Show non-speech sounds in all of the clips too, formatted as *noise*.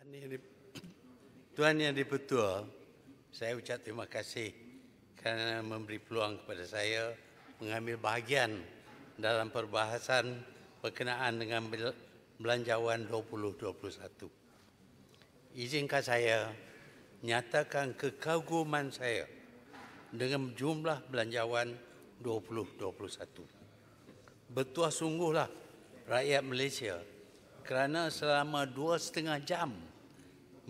Tuhan yang, di, Tuhan yang dipetua, saya ucap terima kasih kerana memberi peluang kepada saya mengambil bahagian dalam perbahasan berkenaan dengan Belanjawan 2021. Izinkan saya nyatakan kekaguman saya dengan jumlah Belanjawan 2021. Betul sungguhlah rakyat Malaysia kerana selama dua setengah jam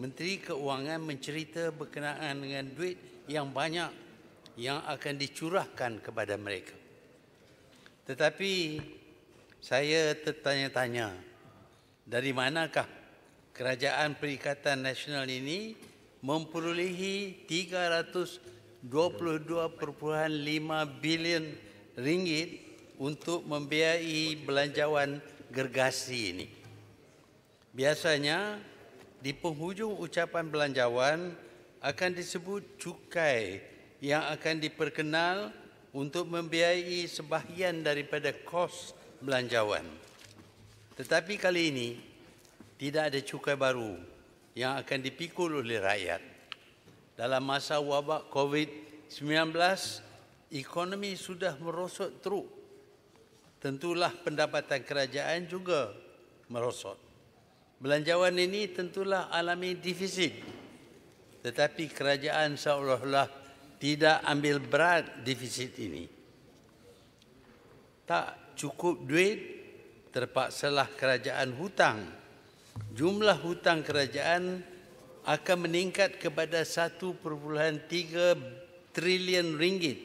Menteri Keuangan mencerita berkenaan dengan duit yang banyak yang akan dicurahkan kepada mereka. Tetapi saya tertanya-tanya dari manakah Kerajaan Perikatan Nasional ini memperolehi 322.5 bilion ringgit untuk membiayai belanjawan gergasi ini. Biasanya di penghujung ucapan belanjawan akan disebut cukai yang akan diperkenal untuk membiayai sebahagian daripada kos belanjawan. Tetapi kali ini tidak ada cukai baru yang akan dipikul oleh rakyat. Dalam masa wabak COVID-19, ekonomi sudah merosot teruk. Tentulah pendapatan kerajaan juga merosot. Belanjawan ini tentulah alami defisit. Tetapi kerajaan seolah-olah tidak ambil berat defisit ini. Tak cukup duit, terpaksalah kerajaan hutang. Jumlah hutang kerajaan akan meningkat kepada 1.3 trilion ringgit.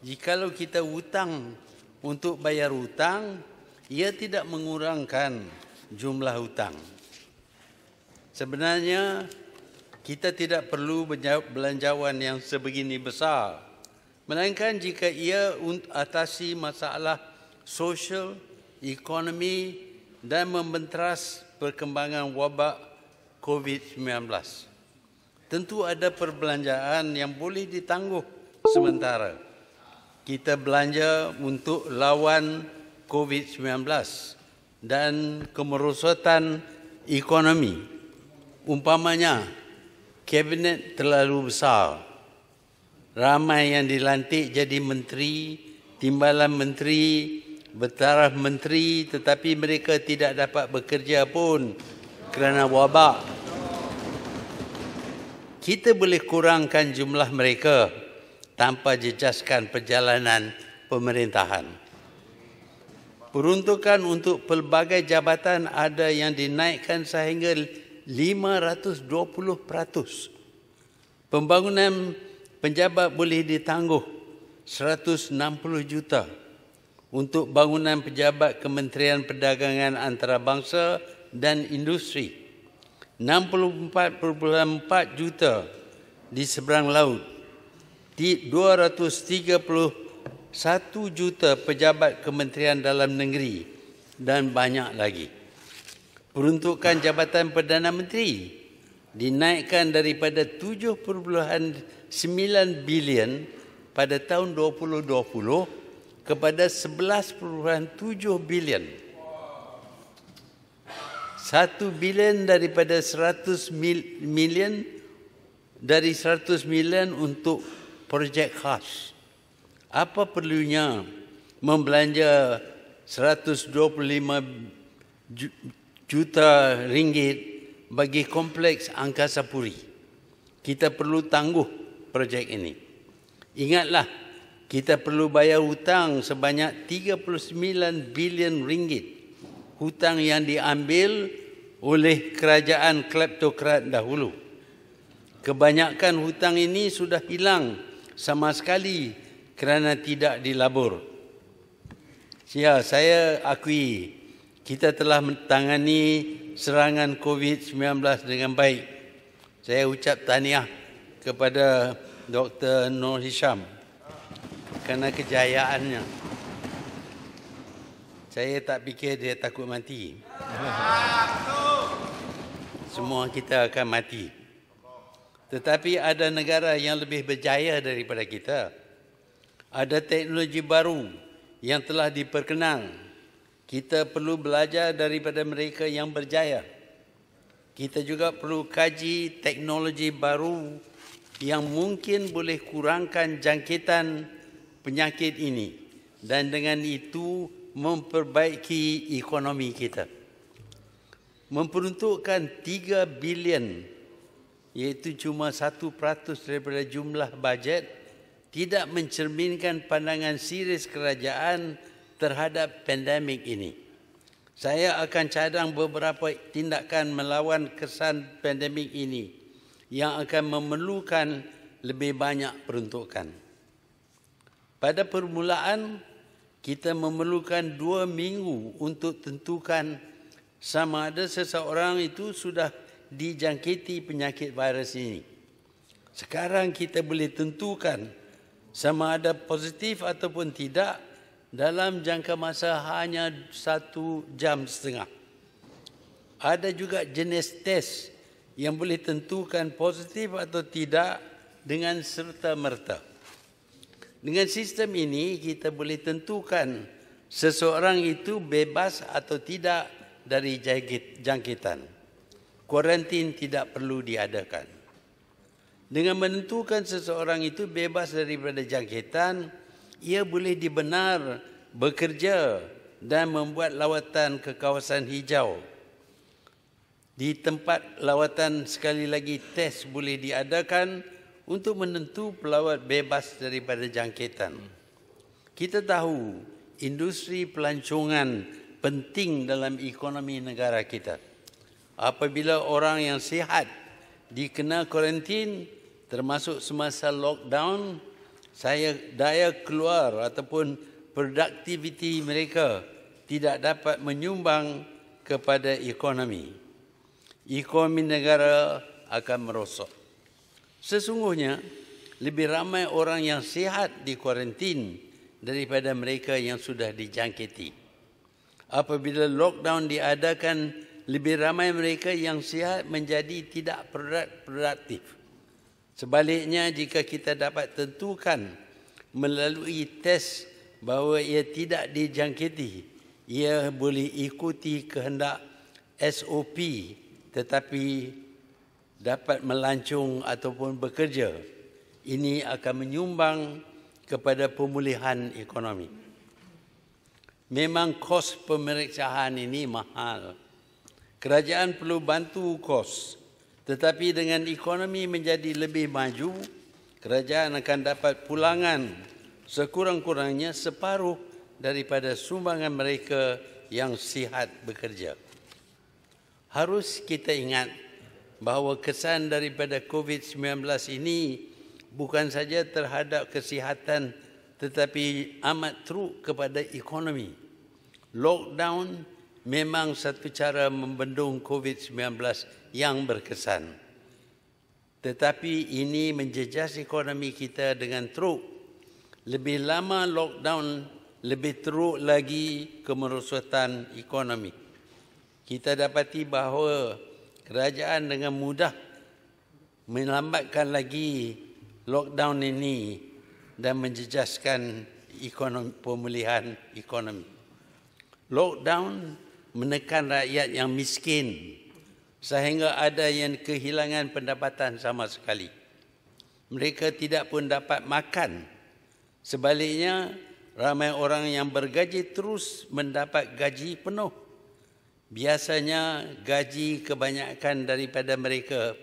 Jikalau kita hutang untuk bayar hutang, ia tidak mengurangkan jumlah hutang. Sebenarnya kita tidak perlu belanjawan yang sebegini besar. Melainkan jika ia untuk atasi masalah sosial, ekonomi dan membenteras perkembangan wabak COVID-19. Tentu ada perbelanjaan yang boleh ditangguh sementara. Kita belanja untuk lawan COVID-19 dan kemerosotan ekonomi. Umpamanya, kabinet terlalu besar. Ramai yang dilantik jadi menteri, timbalan menteri, bertaraf menteri tetapi mereka tidak dapat bekerja pun kerana wabak. Kita boleh kurangkan jumlah mereka tanpa jejaskan perjalanan pemerintahan peruntukan untuk pelbagai jabatan ada yang dinaikkan sehingga 520%. Pembangunan penjabat boleh ditangguh 160 juta untuk bangunan pejabat Kementerian Perdagangan Antarabangsa dan Industri. 64.4 juta di seberang laut. di satu juta pejabat kementerian dalam negeri dan banyak lagi. Peruntukan Jabatan Perdana Menteri dinaikkan daripada 7.9 bilion pada tahun 2020 kepada 11.7 bilion. Satu bilion daripada 100 million dari 100 million untuk projek khas apa perlunya membelanja 125 juta ringgit bagi kompleks Angkasa Puri. Kita perlu tangguh projek ini. Ingatlah, kita perlu bayar hutang sebanyak 39 bilion ringgit. Hutang yang diambil oleh kerajaan kleptokrat dahulu. Kebanyakan hutang ini sudah hilang sama sekali kerana tidak dilabur. Ya, saya akui kita telah menangani serangan COVID-19 dengan baik. Saya ucap tahniah kepada Dr. Nur Hisham kerana kejayaannya. Saya tak fikir dia takut mati. Semua kita akan mati. Tetapi ada negara yang lebih berjaya daripada kita ada teknologi baru yang telah diperkenal. Kita perlu belajar daripada mereka yang berjaya. Kita juga perlu kaji teknologi baru yang mungkin boleh kurangkan jangkitan penyakit ini dan dengan itu memperbaiki ekonomi kita. Memperuntukkan 3 bilion iaitu cuma 1% daripada jumlah bajet tidak mencerminkan pandangan serius kerajaan terhadap pandemik ini. Saya akan cadang beberapa tindakan melawan kesan pandemik ini yang akan memerlukan lebih banyak peruntukan. Pada permulaan, kita memerlukan dua minggu untuk tentukan sama ada seseorang itu sudah dijangkiti penyakit virus ini. Sekarang kita boleh tentukan sama ada positif ataupun tidak dalam jangka masa hanya satu jam setengah. Ada juga jenis test yang boleh tentukan positif atau tidak dengan serta merta. Dengan sistem ini kita boleh tentukan seseorang itu bebas atau tidak dari jangkitan. Kuarantin tidak perlu diadakan. Dengan menentukan seseorang itu bebas daripada jangkitan, ia boleh dibenar bekerja dan membuat lawatan ke kawasan hijau. Di tempat lawatan sekali lagi tes boleh diadakan untuk menentu pelawat bebas daripada jangkitan. Kita tahu industri pelancongan penting dalam ekonomi negara kita. Apabila orang yang sihat dikenal karantin termasuk semasa lockdown saya daya keluar ataupun produktiviti mereka tidak dapat menyumbang kepada ekonomi. Ekonomi negara akan merosot. Sesungguhnya lebih ramai orang yang sihat di kuarantin daripada mereka yang sudah dijangkiti. Apabila lockdown diadakan, lebih ramai mereka yang sihat menjadi tidak produktif. Sebaliknya jika kita dapat tentukan melalui tes bahawa ia tidak dijangkiti, ia boleh ikuti kehendak SOP tetapi dapat melancung ataupun bekerja. Ini akan menyumbang kepada pemulihan ekonomi. Memang kos pemeriksaan ini mahal. Kerajaan perlu bantu kos tetapi dengan ekonomi menjadi lebih maju, kerajaan akan dapat pulangan sekurang-kurangnya separuh daripada sumbangan mereka yang sihat bekerja. Harus kita ingat bahawa kesan daripada COVID-19 ini bukan saja terhadap kesihatan tetapi amat teruk kepada ekonomi. Lockdown memang satu cara membendung COVID-19 yang berkesan. Tetapi ini menjejas ekonomi kita dengan teruk. Lebih lama lockdown, lebih teruk lagi kemerosotan ekonomi. Kita dapati bahawa kerajaan dengan mudah melambatkan lagi lockdown ini dan menjejaskan ekonomi, pemulihan ekonomi. Lockdown menekan rakyat yang miskin, sehingga ada yang kehilangan pendapatan sama sekali. Mereka tidak pun dapat makan. Sebaliknya, ramai orang yang bergaji terus mendapat gaji penuh. Biasanya gaji kebanyakan daripada mereka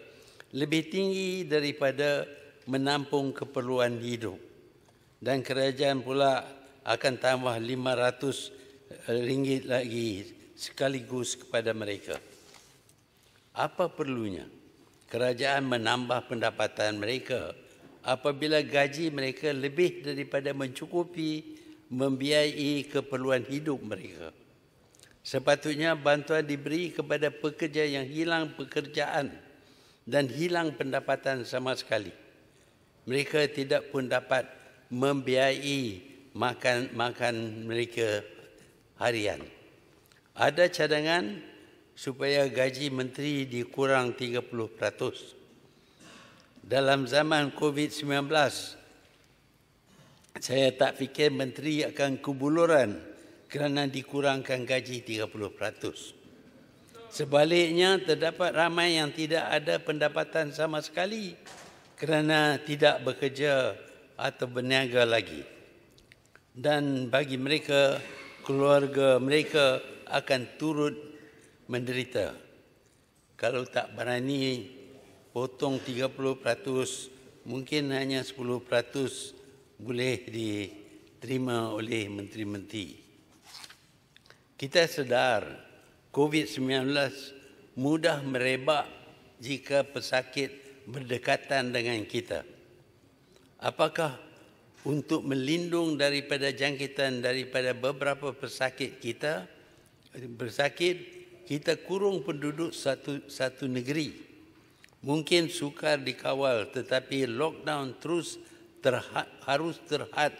lebih tinggi daripada menampung keperluan hidup. Dan kerajaan pula akan tambah RM500 eh, lagi sekaligus kepada mereka apa perlunya kerajaan menambah pendapatan mereka apabila gaji mereka lebih daripada mencukupi membiayai keperluan hidup mereka. Sepatutnya bantuan diberi kepada pekerja yang hilang pekerjaan dan hilang pendapatan sama sekali. Mereka tidak pun dapat membiayai makan makan mereka harian. Ada cadangan supaya gaji menteri dikurang 30%. Dalam zaman COVID-19, saya tak fikir menteri akan kebuluran kerana dikurangkan gaji 30%. Sebaliknya, terdapat ramai yang tidak ada pendapatan sama sekali kerana tidak bekerja atau berniaga lagi. Dan bagi mereka, keluarga mereka akan turut menderita. Kalau tak berani potong 30%, mungkin hanya 10% boleh diterima oleh menteri-menteri. Kita sedar COVID-19 mudah merebak jika pesakit berdekatan dengan kita. Apakah untuk melindung daripada jangkitan daripada beberapa pesakit kita bersakit kita kurung penduduk satu satu negeri mungkin sukar dikawal tetapi lockdown terus terhad, harus terhad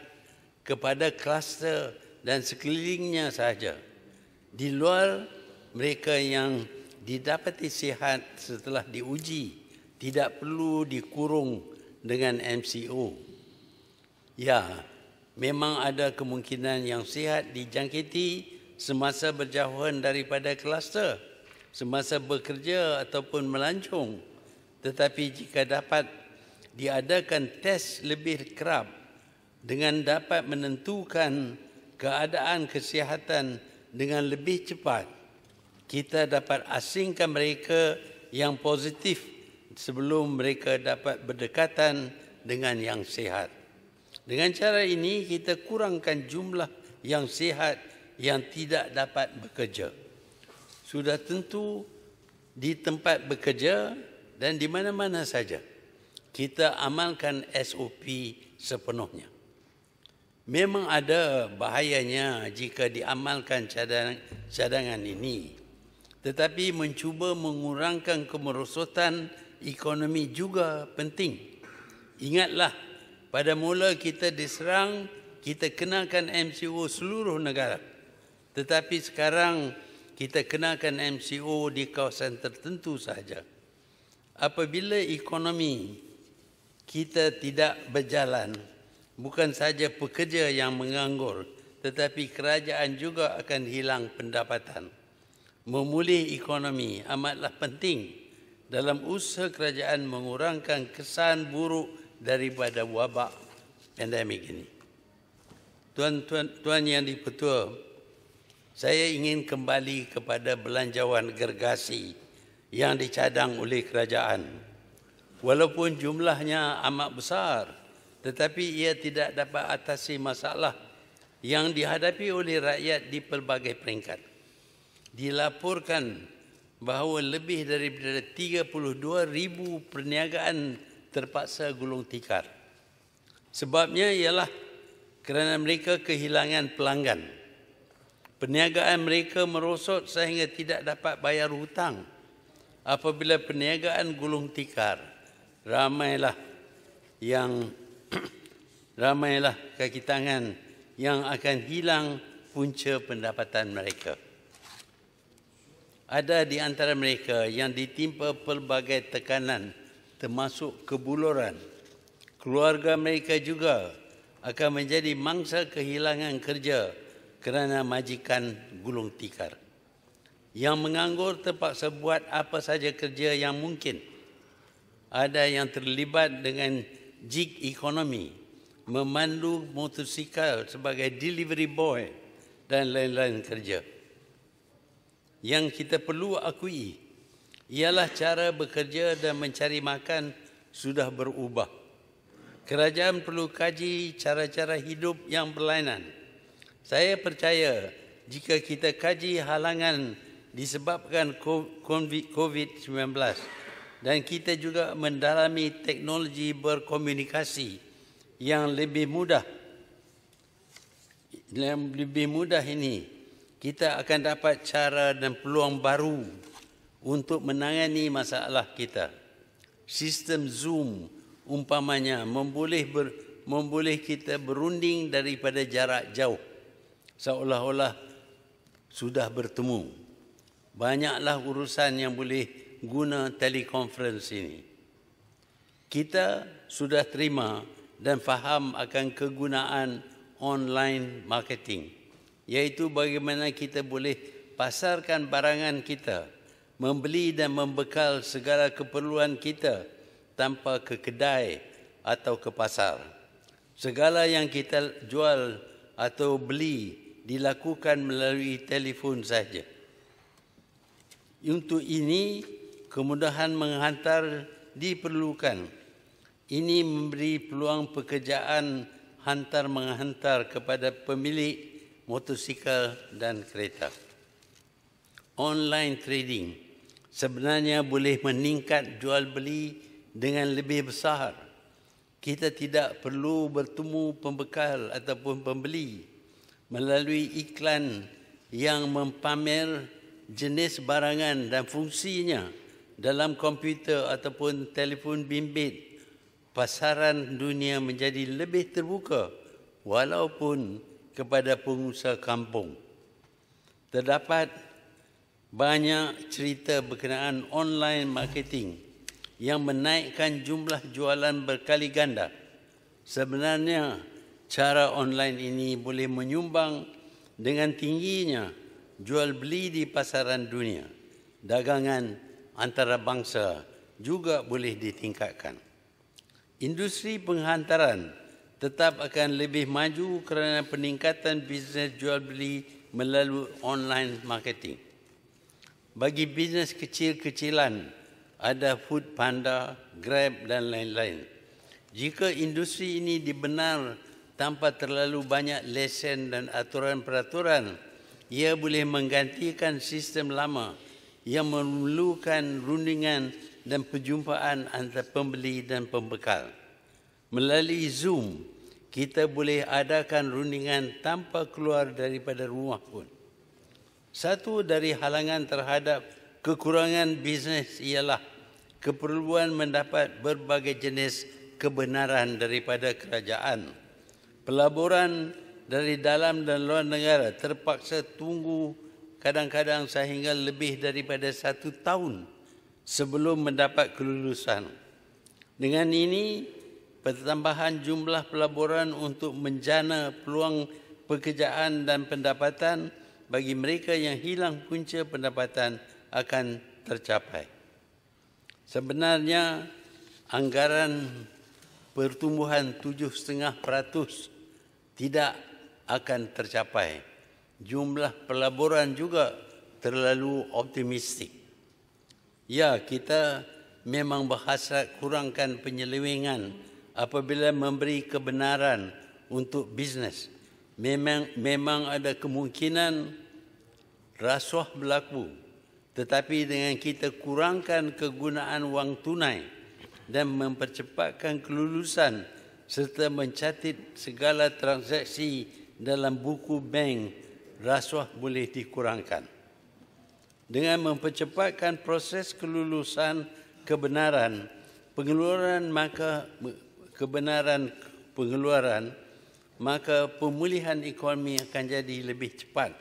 kepada kluster dan sekelilingnya sahaja di luar mereka yang didapati sihat setelah diuji tidak perlu dikurung dengan MCO ya memang ada kemungkinan yang sihat dijangkiti semasa berjauhan daripada kluster, semasa bekerja ataupun melancung, Tetapi jika dapat diadakan tes lebih kerap dengan dapat menentukan keadaan kesihatan dengan lebih cepat, kita dapat asingkan mereka yang positif sebelum mereka dapat berdekatan dengan yang sihat. Dengan cara ini, kita kurangkan jumlah yang sihat yang tidak dapat bekerja. Sudah tentu di tempat bekerja dan di mana-mana saja kita amalkan SOP sepenuhnya. Memang ada bahayanya jika diamalkan cadang cadangan ini. Tetapi mencuba mengurangkan kemerosotan ekonomi juga penting. Ingatlah, pada mula kita diserang, kita kenakan MCO seluruh negara. Tetapi sekarang kita kenakan MCO di kawasan tertentu sahaja. Apabila ekonomi kita tidak berjalan, bukan sahaja pekerja yang menganggur, tetapi kerajaan juga akan hilang pendapatan. Memulih ekonomi amatlah penting dalam usaha kerajaan mengurangkan kesan buruk daripada wabak pandemik ini. Tuan-tuan yang dipertua, saya ingin kembali kepada belanjawan gergasi yang dicadang oleh kerajaan. Walaupun jumlahnya amat besar, tetapi ia tidak dapat atasi masalah yang dihadapi oleh rakyat di pelbagai peringkat. Dilaporkan bahawa lebih daripada 32 ribu perniagaan terpaksa gulung tikar. Sebabnya ialah kerana mereka kehilangan pelanggan. Perniagaan mereka merosot sehingga tidak dapat bayar hutang. Apabila perniagaan gulung tikar, ramailah yang *clears throat* ramailah kaki tangan yang akan hilang punca pendapatan mereka. Ada di antara mereka yang ditimpa pelbagai tekanan termasuk kebuluran. Keluarga mereka juga akan menjadi mangsa kehilangan kerja. Kerja kerana majikan gulung tikar. Yang menganggur terpaksa buat apa saja kerja yang mungkin. Ada yang terlibat dengan gig ekonomi, memandu motosikal sebagai delivery boy dan lain-lain kerja. Yang kita perlu akui ialah cara bekerja dan mencari makan sudah berubah. Kerajaan perlu kaji cara-cara hidup yang berlainan saya percaya jika kita kaji halangan disebabkan COVID-19 dan kita juga mendalami teknologi berkomunikasi yang lebih mudah yang lebih mudah ini kita akan dapat cara dan peluang baru untuk menangani masalah kita sistem zoom umpamanya memboleh ber, memboleh kita berunding daripada jarak jauh seolah-olah sudah bertemu. Banyaklah urusan yang boleh guna telekonferensi ini. Kita sudah terima dan faham akan kegunaan online marketing iaitu bagaimana kita boleh pasarkan barangan kita, membeli dan membekal segala keperluan kita tanpa ke kedai atau ke pasar. Segala yang kita jual atau beli dilakukan melalui telefon saja. Untuk ini, kemudahan menghantar diperlukan. Ini memberi peluang pekerjaan hantar-menghantar kepada pemilik motosikal dan kereta. Online trading sebenarnya boleh meningkat jual beli dengan lebih besar. Kita tidak perlu bertemu pembekal ataupun pembeli melalui iklan yang mempamer jenis barangan dan fungsinya dalam komputer ataupun telefon bimbit pasaran dunia menjadi lebih terbuka walaupun kepada pengusaha kampung terdapat banyak cerita berkenaan online marketing yang menaikkan jumlah jualan berkali ganda sebenarnya cara online ini boleh menyumbang dengan tingginya jual beli di pasaran dunia. Dagangan antarabangsa juga boleh ditingkatkan. Industri penghantaran tetap akan lebih maju kerana peningkatan bisnes jual beli melalui online marketing. Bagi bisnes kecil-kecilan, ada food panda, grab dan lain-lain. Jika industri ini dibenar tanpa terlalu banyak lesen dan aturan peraturan. Ia boleh menggantikan sistem lama yang memerlukan rundingan dan perjumpaan antara pembeli dan pembekal. Melalui Zoom, kita boleh adakan rundingan tanpa keluar daripada rumah pun. Satu dari halangan terhadap kekurangan bisnes ialah keperluan mendapat berbagai jenis kebenaran daripada kerajaan. Pelaburan dari dalam dan luar negara terpaksa tunggu kadang-kadang sehingga lebih daripada satu tahun sebelum mendapat kelulusan. Dengan ini, pertambahan jumlah pelaburan untuk menjana peluang pekerjaan dan pendapatan bagi mereka yang hilang punca pendapatan akan tercapai. Sebenarnya, anggaran pertumbuhan 7,5% tidak akan tercapai. Jumlah pelaburan juga terlalu optimistik. Ya, kita memang berhasrat kurangkan penyelewengan apabila memberi kebenaran untuk bisnes. Memang memang ada kemungkinan rasuah berlaku. Tetapi dengan kita kurangkan kegunaan wang tunai dan mempercepatkan kelulusan serta mencatat segala transaksi dalam buku bank rasuah boleh dikurangkan dengan mempercepatkan proses kelulusan kebenaran pengeluaran maka kebenaran pengeluaran maka pemulihan ekonomi akan jadi lebih cepat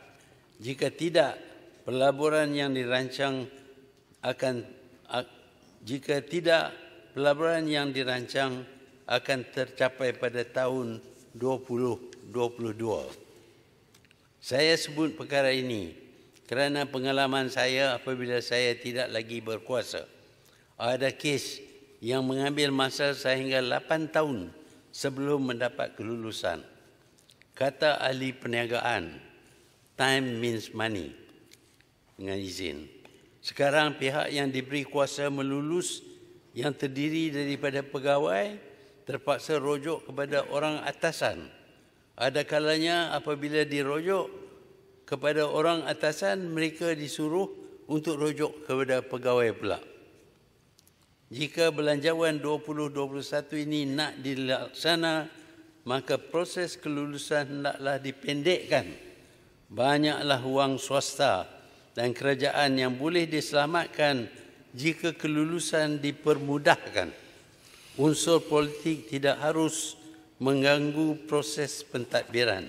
jika tidak pelaburan yang dirancang akan jika tidak pelaburan yang dirancang akan tercapai pada tahun 2022. Saya sebut perkara ini kerana pengalaman saya apabila saya tidak lagi berkuasa. Ada kes yang mengambil masa sehingga 8 tahun sebelum mendapat kelulusan. Kata ahli perniagaan, time means money. Dengan izin. Sekarang pihak yang diberi kuasa melulus yang terdiri daripada pegawai, terpaksa rujuk kepada orang atasan. Ada kalanya apabila dirujuk kepada orang atasan, mereka disuruh untuk rujuk kepada pegawai pula. Jika belanjawan 2021 ini nak dilaksana, maka proses kelulusan hendaklah dipendekkan. Banyaklah wang swasta dan kerajaan yang boleh diselamatkan jika kelulusan dipermudahkan unsur politik tidak harus mengganggu proses pentadbiran.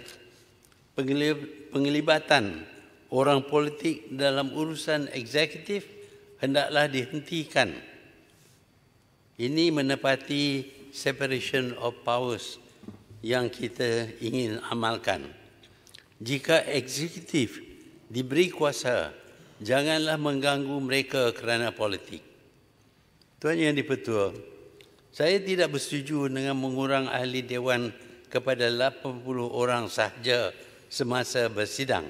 Penglibatan orang politik dalam urusan eksekutif hendaklah dihentikan. Ini menepati separation of powers yang kita ingin amalkan. Jika eksekutif diberi kuasa, janganlah mengganggu mereka kerana politik. Tuan Yang di saya tidak bersetuju dengan mengurang ahli dewan kepada 80 orang sahaja semasa bersidang.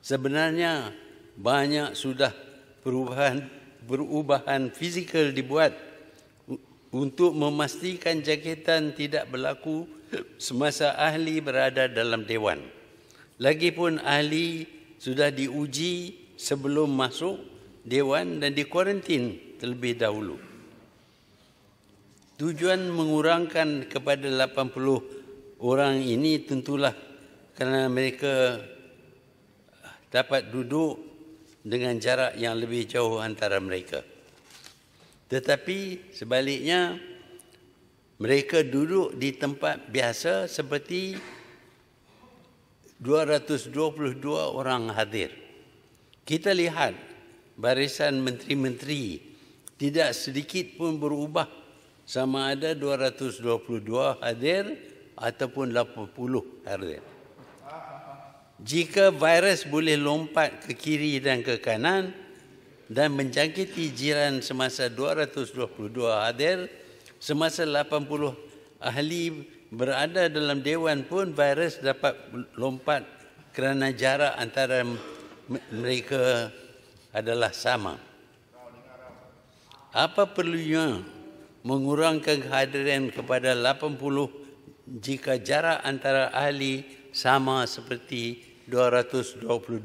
Sebenarnya banyak sudah perubahan perubahan fizikal dibuat untuk memastikan jaketan tidak berlaku semasa ahli berada dalam dewan. Lagipun ahli sudah diuji sebelum masuk dewan dan dikuarantin terlebih dahulu. Tujuan mengurangkan kepada 80 orang ini tentulah kerana mereka ah, dapat duduk dengan jarak yang lebih jauh antara mereka. Tetapi sebaliknya mereka duduk di tempat biasa seperti 222 orang hadir. Kita lihat barisan menteri-menteri tidak sedikit pun berubah sama ada 222 hadir ataupun 80 hadir. Jika virus boleh lompat ke kiri dan ke kanan dan menjangkiti jiran semasa 222 hadir, semasa 80 ahli berada dalam dewan pun virus dapat lompat kerana jarak antara mereka adalah sama. Apa perlunya mengurangkan kehadiran kepada 80 jika jarak antara ahli sama seperti 222.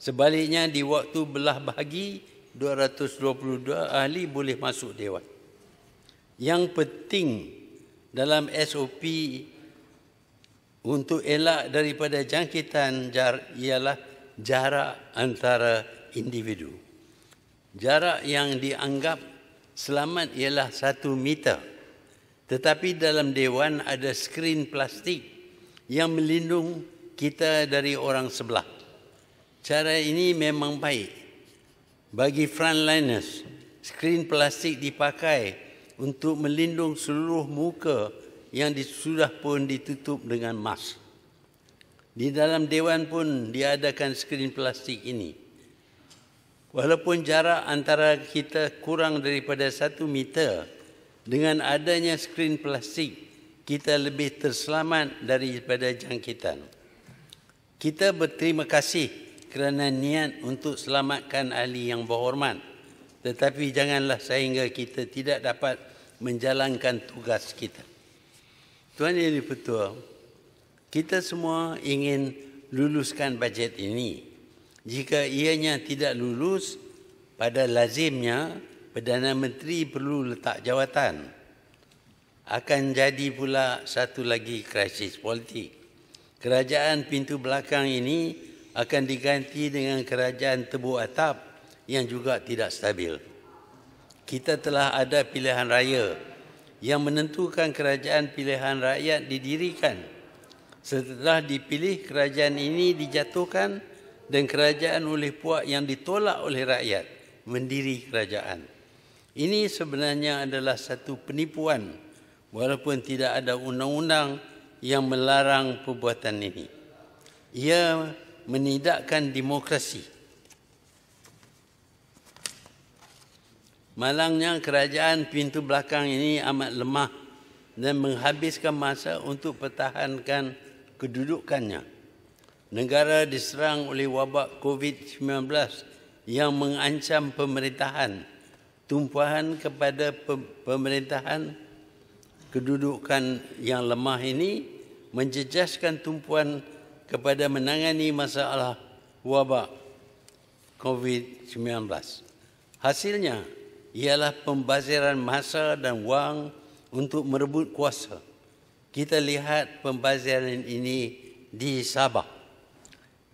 Sebaliknya di waktu belah bahagi 222 ahli boleh masuk dewan. Yang penting dalam SOP untuk elak daripada jangkitan jar ialah jarak antara individu. Jarak yang dianggap selamat ialah satu meter. Tetapi dalam dewan ada skrin plastik yang melindung kita dari orang sebelah. Cara ini memang baik. Bagi frontliners, skrin plastik dipakai untuk melindung seluruh muka yang sudah pun ditutup dengan mask. Di dalam dewan pun diadakan skrin plastik ini. Walaupun jarak antara kita kurang daripada satu meter, dengan adanya skrin plastik, kita lebih terselamat daripada jangkitan. Kita berterima kasih kerana niat untuk selamatkan ahli yang berhormat. Tetapi janganlah sehingga kita tidak dapat menjalankan tugas kita. Tuan Yang Dipertua, kita semua ingin luluskan bajet ini. Jika ianya tidak lulus, pada lazimnya Perdana Menteri perlu letak jawatan. Akan jadi pula satu lagi krisis politik. Kerajaan pintu belakang ini akan diganti dengan kerajaan tebu atap yang juga tidak stabil. Kita telah ada pilihan raya yang menentukan kerajaan pilihan rakyat didirikan. Setelah dipilih, kerajaan ini dijatuhkan dan kerajaan oleh puak yang ditolak oleh rakyat mendiri kerajaan. Ini sebenarnya adalah satu penipuan walaupun tidak ada undang-undang yang melarang perbuatan ini. Ia menidakkan demokrasi. Malangnya kerajaan pintu belakang ini amat lemah dan menghabiskan masa untuk pertahankan kedudukannya negara diserang oleh wabak COVID-19 yang mengancam pemerintahan, tumpuan kepada pemerintahan kedudukan yang lemah ini menjejaskan tumpuan kepada menangani masalah wabak COVID-19. Hasilnya ialah pembaziran masa dan wang untuk merebut kuasa. Kita lihat pembaziran ini di Sabah.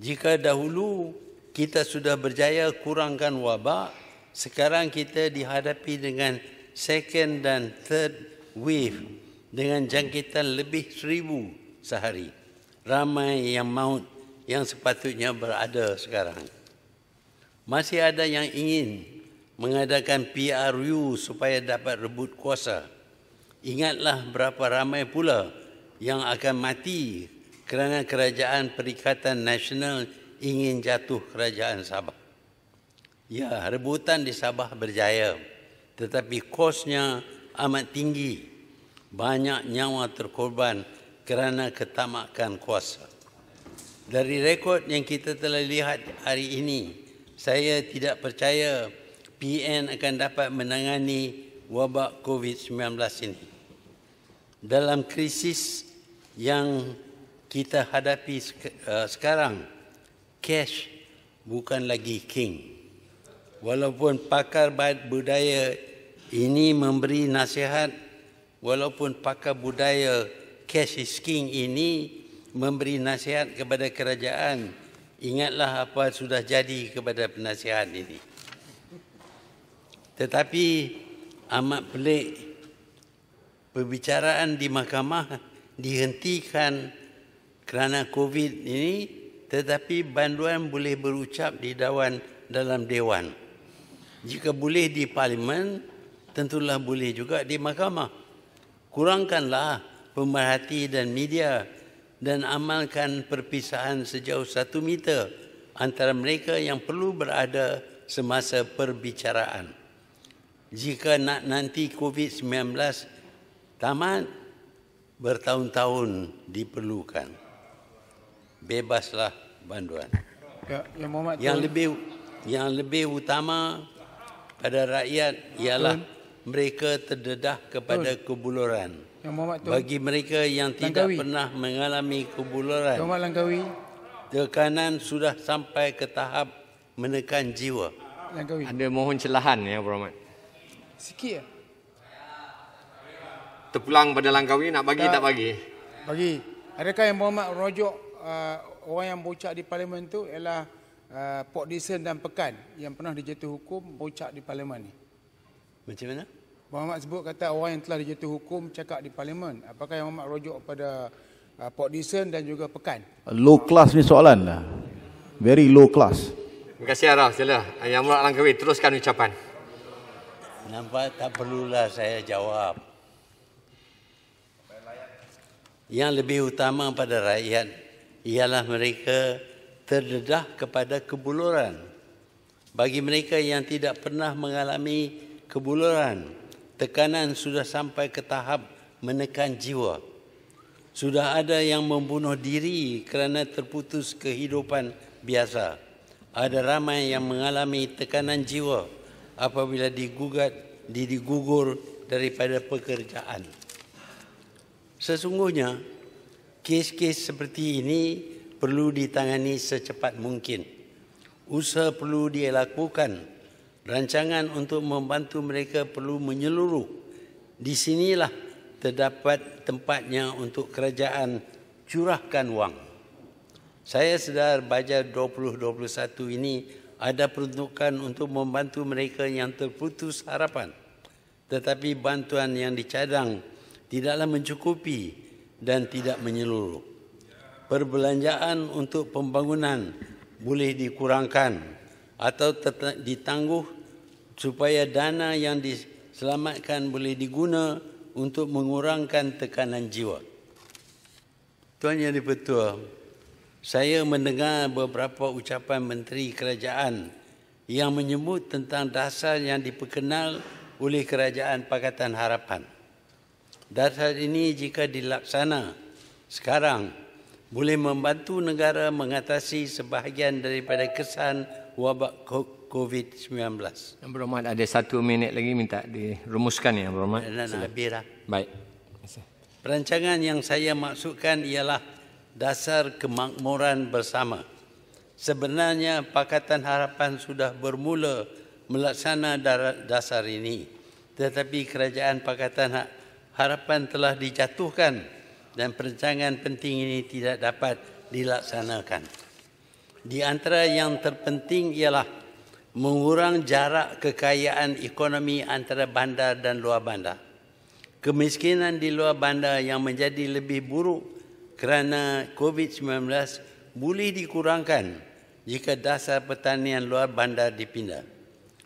Jika dahulu kita sudah berjaya kurangkan wabak, sekarang kita dihadapi dengan second dan third wave dengan jangkitan lebih seribu sehari. Ramai yang maut yang sepatutnya berada sekarang. Masih ada yang ingin mengadakan PRU supaya dapat rebut kuasa. Ingatlah berapa ramai pula yang akan mati kerana kerajaan Perikatan Nasional ingin jatuh kerajaan Sabah. Ya, rebutan di Sabah berjaya tetapi kosnya amat tinggi. Banyak nyawa terkorban kerana ketamakan kuasa. Dari rekod yang kita telah lihat hari ini, saya tidak percaya PN akan dapat menangani wabak COVID-19 ini. Dalam krisis yang kita hadapi eh, sekarang cash bukan lagi king walaupun pakar budaya ini memberi nasihat walaupun pakar budaya cash is king ini memberi nasihat kepada kerajaan ingatlah apa sudah jadi kepada penasihat ini tetapi amat pelik perbicaraan di mahkamah dihentikan kerana COVID ini tetapi banduan boleh berucap di dewan dalam dewan. Jika boleh di parlimen, tentulah boleh juga di mahkamah. Kurangkanlah pemerhati dan media dan amalkan perpisahan sejauh satu meter antara mereka yang perlu berada semasa perbicaraan. Jika nak nanti COVID-19 tamat, bertahun-tahun diperlukan bebaslah banduan. Ya, ya Yang lebih yang lebih utama pada rakyat ialah tuan. mereka terdedah kepada tuan. kebuluran. Bagi mereka yang tidak Langkawi. pernah mengalami kebuluran. Ya Tekanan sudah sampai ke tahap menekan jiwa. Langkawi. Anda mohon celahan ya Muhammad. Sikit ya. Terpulang pada Langkawi nak bagi tak, tak bagi. Bagi. Adakah yang Muhammad rojok uh, orang yang bocak di parlimen tu ialah uh, Pok Disen dan Pekan yang pernah dijatuh hukum bocak di parlimen ni. Macam mana? Muhammad sebut kata orang yang telah dijatuh hukum cakap di parlimen. Apakah yang Muhammad rujuk pada uh, Pok Disen dan juga Pekan? Low class ni soalan lah. Very low class. Terima kasih Araf. Jelah. Yang Muhammad Langkawi teruskan ucapan. Nampak tak perlulah saya jawab. Yang lebih utama pada rakyat ialah mereka terdedah kepada kebuluran. Bagi mereka yang tidak pernah mengalami kebuluran, tekanan sudah sampai ke tahap menekan jiwa. Sudah ada yang membunuh diri kerana terputus kehidupan biasa. Ada ramai yang mengalami tekanan jiwa apabila digugat, digugur daripada pekerjaan. Sesungguhnya, Kes-kes seperti ini perlu ditangani secepat mungkin. Usaha perlu dilakukan. Rancangan untuk membantu mereka perlu menyeluruh. Di sinilah terdapat tempatnya untuk kerajaan curahkan wang. Saya sedar bajar 2021 ini ada peruntukan untuk membantu mereka yang terputus harapan. Tetapi bantuan yang dicadang tidaklah mencukupi dan tidak menyeluruh. Perbelanjaan untuk pembangunan boleh dikurangkan atau ditangguh supaya dana yang diselamatkan boleh diguna untuk mengurangkan tekanan jiwa. Tuan Yang Dipertua, saya mendengar beberapa ucapan Menteri Kerajaan yang menyebut tentang dasar yang diperkenal oleh Kerajaan Pakatan Harapan. Dasar ini jika dilaksana sekarang boleh membantu negara mengatasi sebahagian daripada kesan wabak COVID-19. Yang berhormat ada satu minit lagi minta dirumuskan ya berhormat. Nah, nah, Bira. Baik. Perancangan yang saya maksudkan ialah dasar kemakmuran bersama. Sebenarnya Pakatan Harapan sudah bermula melaksana dasar ini. Tetapi Kerajaan Pakatan ha- harapan telah dijatuhkan dan perancangan penting ini tidak dapat dilaksanakan. Di antara yang terpenting ialah mengurang jarak kekayaan ekonomi antara bandar dan luar bandar. Kemiskinan di luar bandar yang menjadi lebih buruk kerana COVID-19 boleh dikurangkan jika dasar pertanian luar bandar dipindah.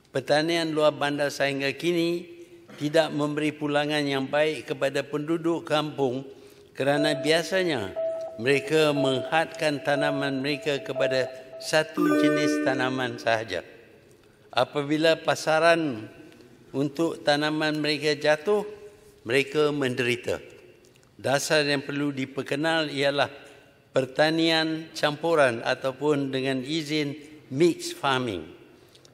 Pertanian luar bandar sehingga kini tidak memberi pulangan yang baik kepada penduduk kampung kerana biasanya mereka menghadkan tanaman mereka kepada satu jenis tanaman sahaja. Apabila pasaran untuk tanaman mereka jatuh, mereka menderita. Dasar yang perlu diperkenal ialah pertanian campuran ataupun dengan izin mixed farming.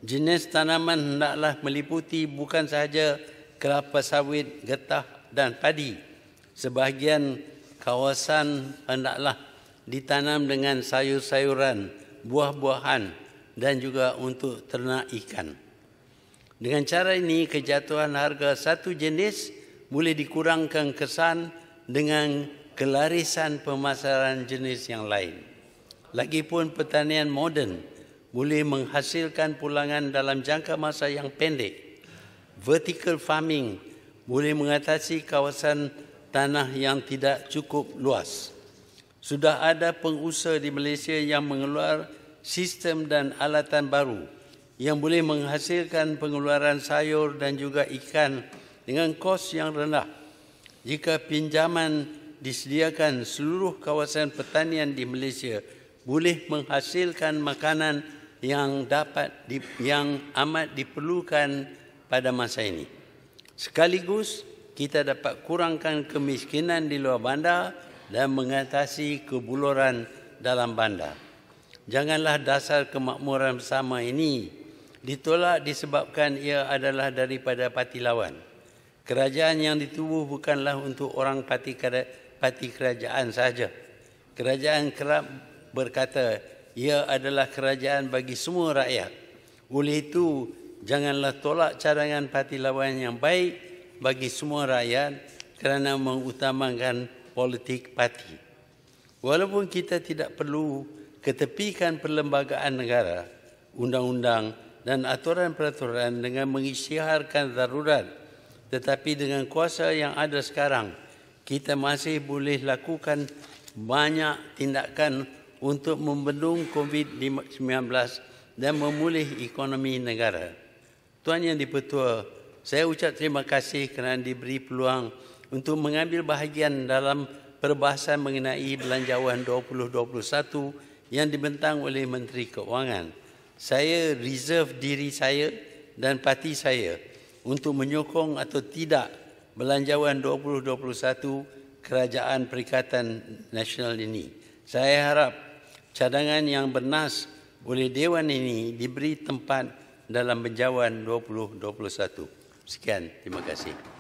Jenis tanaman hendaklah meliputi bukan sahaja kelapa sawit, getah dan padi. Sebahagian kawasan hendaklah ditanam dengan sayur-sayuran, buah-buahan dan juga untuk ternak ikan. Dengan cara ini, kejatuhan harga satu jenis boleh dikurangkan kesan dengan kelarisan pemasaran jenis yang lain. Lagipun pertanian moden boleh menghasilkan pulangan dalam jangka masa yang pendek vertical farming boleh mengatasi kawasan tanah yang tidak cukup luas. Sudah ada pengusaha di Malaysia yang mengeluar sistem dan alatan baru yang boleh menghasilkan pengeluaran sayur dan juga ikan dengan kos yang rendah. Jika pinjaman disediakan seluruh kawasan pertanian di Malaysia boleh menghasilkan makanan yang dapat di, yang amat diperlukan pada masa ini. Sekaligus kita dapat kurangkan kemiskinan di luar bandar dan mengatasi kebuluran dalam bandar. Janganlah dasar kemakmuran bersama ini ditolak disebabkan ia adalah daripada parti lawan. Kerajaan yang ditubuh bukanlah untuk orang parti parti kerajaan saja. Kerajaan kerap berkata ia adalah kerajaan bagi semua rakyat. Oleh itu, Janganlah tolak cadangan parti lawan yang baik bagi semua rakyat kerana mengutamakan politik parti. Walaupun kita tidak perlu ketepikan perlembagaan negara, undang-undang dan aturan peraturan dengan mengisytiharkan darurat, tetapi dengan kuasa yang ada sekarang, kita masih boleh lakukan banyak tindakan untuk membendung COVID-19 dan memulih ekonomi negara. Tuan Yang Dipertua, saya ucap terima kasih kerana diberi peluang untuk mengambil bahagian dalam perbahasan mengenai Belanjawan 2021 yang dibentang oleh Menteri Keuangan. Saya reserve diri saya dan parti saya untuk menyokong atau tidak Belanjawan 2021 Kerajaan Perikatan Nasional ini. Saya harap cadangan yang bernas oleh Dewan ini diberi tempat dalam menjawan 2021. Sekian, terima kasih.